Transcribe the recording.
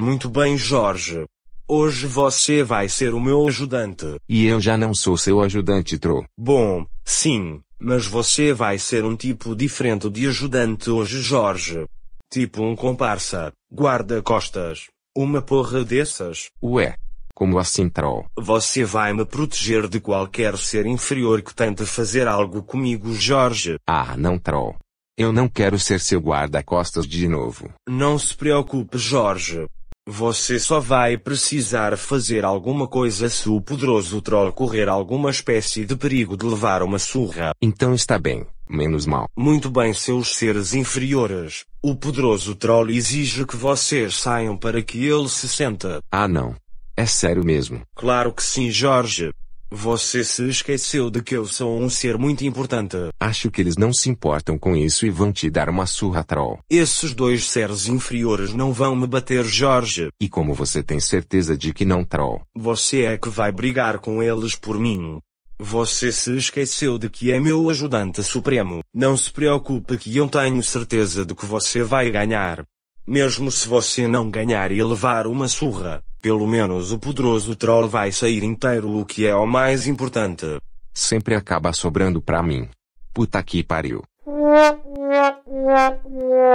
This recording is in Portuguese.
Muito bem, Jorge. Hoje você vai ser o meu ajudante. E eu já não sou seu ajudante, Tro. Bom, sim, mas você vai ser um tipo diferente de ajudante hoje, Jorge. Tipo um comparsa, guarda-costas, uma porra dessas. Ué, como assim, troll? Você vai me proteger de qualquer ser inferior que tente fazer algo comigo, Jorge. Ah, não, troll. Eu não quero ser seu guarda-costas de novo. Não se preocupe, Jorge. Você só vai precisar fazer alguma coisa se o poderoso troll correr alguma espécie de perigo de levar uma surra. Então está bem, menos mal. Muito bem, seus seres inferiores. O poderoso troll exige que vocês saiam para que ele se senta. Ah, não. É sério mesmo. Claro que sim, Jorge. Você se esqueceu de que eu sou um ser muito importante. Acho que eles não se importam com isso e vão te dar uma surra troll. Esses dois seres inferiores não vão me bater, Jorge. E como você tem certeza de que não troll? Você é que vai brigar com eles por mim. Você se esqueceu de que é meu ajudante supremo. Não se preocupe que eu tenho certeza de que você vai ganhar. Mesmo se você não ganhar e levar uma surra, pelo menos o poderoso troll vai sair inteiro, o que é o mais importante. Sempre acaba sobrando pra mim. Puta que pariu.